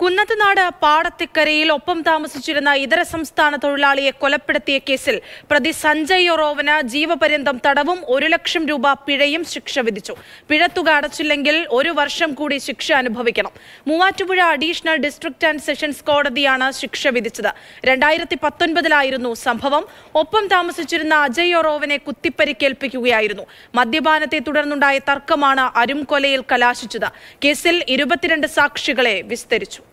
കുന്നത്തുനാട് പാടത്തിക്കരയിൽ ഒപ്പം താമസിച്ചിരുന്ന ഇതര സംസ്ഥാന തൊഴിലാളിയെ കൊലപ്പെടുത്തിയ കേസിൽ പ്രതി സഞ്ജയ് ഒറോവന് ജീവപര്യന്തം തടവും ഒരു ലക്ഷം രൂപ പിഴയും ശിക്ഷ വിധിച്ചു പിഴത്തുക അടച്ചില്ലെങ്കിൽ ഒരു വർഷം കൂടി ശിക്ഷ അനുഭവിക്കണം Muvattupuzha additional district and sessions കോടതിയാണ് ശിക്ഷ വിധിച്ചത് രണ്ടായിരത്തി പത്തൊൻപതിലായിരുന്നു സംഭവം ഒപ്പം താമസിച്ചിരുന്ന അജയ് ഒറോവനെ കുത്തിപ്പരിക്കേൽപ്പിക്കുകയായിരുന്നു മദ്യപാനത്തെ തുടർന്നുണ്ടായ തർക്കമാണ് അരുംകൊലയിൽ കലാശിച്ചത് കേസിൽ ഇരുപത്തിരണ്ട് സാക്ഷികളെ വിസ്തരിച്ചു